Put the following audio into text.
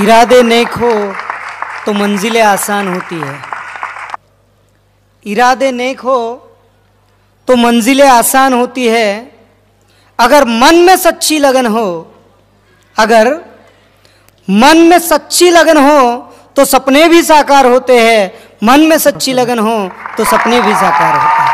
इरादे नेक हो तो मंजिलें आसान होती है इरादे नेक हो तो मंजिलें आसान होती है अगर मन में सच्ची लगन हो अगर मन में सच्ची लगन हो तो सपने भी साकार होते हैं मन में सच्ची लगन हो तो सपने भी साकार होते हैं